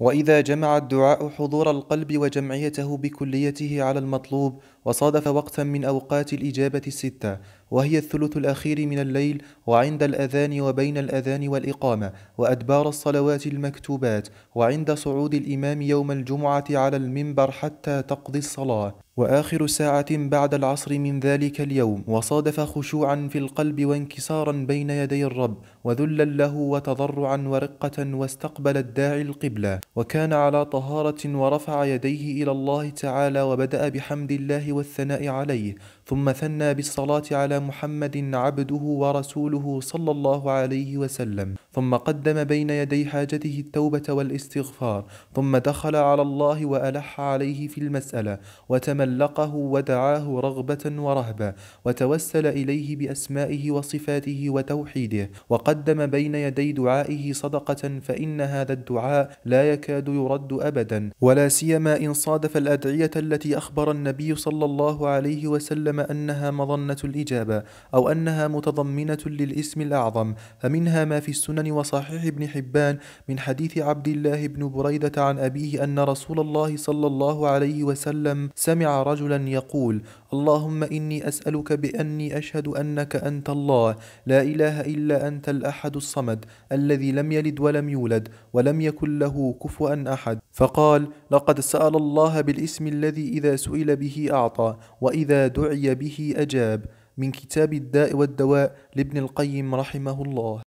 واذا جمع الدعاء حضور القلب وجمعيته بكليته على المطلوب وصادف وقتا من اوقات الاجابه السته وهي الثلث الأخير من الليل وعند الأذان وبين الأذان والإقامة وأدبار الصلوات المكتوبات وعند صعود الإمام يوم الجمعة على المنبر حتى تقضي الصلاة واخر ساعه بعد العصر من ذلك اليوم وصادف خشوعا في القلب وانكسارا بين يدي الرب وذلا له وتضرعا ورقه واستقبل الداعي القبله وكان على طهاره ورفع يديه الى الله تعالى وبدا بحمد الله والثناء عليه ثم ثنى بالصلاه على محمد عبده ورسوله صلى الله عليه وسلم ثم قدم بين يدي حاجته التوبة والاستغفار ثم دخل على الله وألح عليه في المسألة وتملقه ودعاه رغبة ورهبة وتوسل إليه بأسمائه وصفاته وتوحيده وقدم بين يدي دعائه صدقة فإن هذا الدعاء لا يكاد يرد أبدا ولا سيما إن صادف الأدعية التي أخبر النبي صلى الله عليه وسلم أنها مظنة الإجابة الكتابة أو أنها متضمنة للإسم الأعظم فمنها ما في السنن وصحيح ابن حبان من حديث عبد الله بن بريدة عن أبيه أن رسول الله صلى الله عليه وسلم سمع رجلا يقول اللهم إني أسألك بأني أشهد أنك أنت الله لا إله إلا أنت الأحد الصمد الذي لم يلد ولم يولد ولم يكن له كفوا أحد فقال لقد سأل الله بالاسم الذي إذا سئل به أعطى وإذا دعي به أجاب من كتاب الداء والدواء لابن القيم رحمه الله